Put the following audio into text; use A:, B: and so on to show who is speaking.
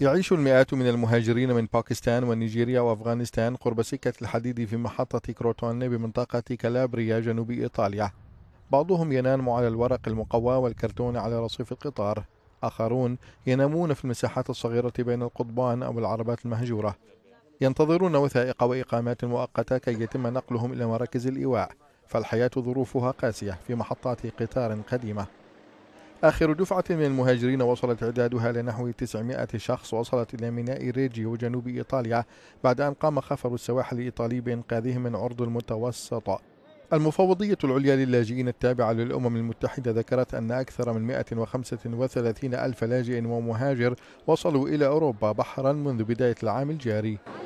A: يعيش المئات من المهاجرين من باكستان ونيجيريا وأفغانستان قرب سكة الحديد في محطة كروتون بمنطقة كالابريا جنوب إيطاليا بعضهم ينام على الورق المقوى والكرتون على رصيف القطار آخرون ينامون في المساحات الصغيرة بين القضبان أو العربات المهجورة ينتظرون وثائق وإقامات مؤقتة كي يتم نقلهم إلى مراكز الإيواء فالحياة ظروفها قاسية في محطات قطار قديمة آخر دفعة من المهاجرين وصلت إعدادها لنحو 900 شخص وصلت إلى ميناء ريجيو جنوب إيطاليا بعد أن قام خفر السواحل الإيطالي بإنقاذهم من عرض المتوسط المفوضية العليا للاجئين التابعة للأمم المتحدة ذكرت أن أكثر من 135 ألف لاجئ ومهاجر وصلوا إلى أوروبا بحرا منذ بداية العام الجاري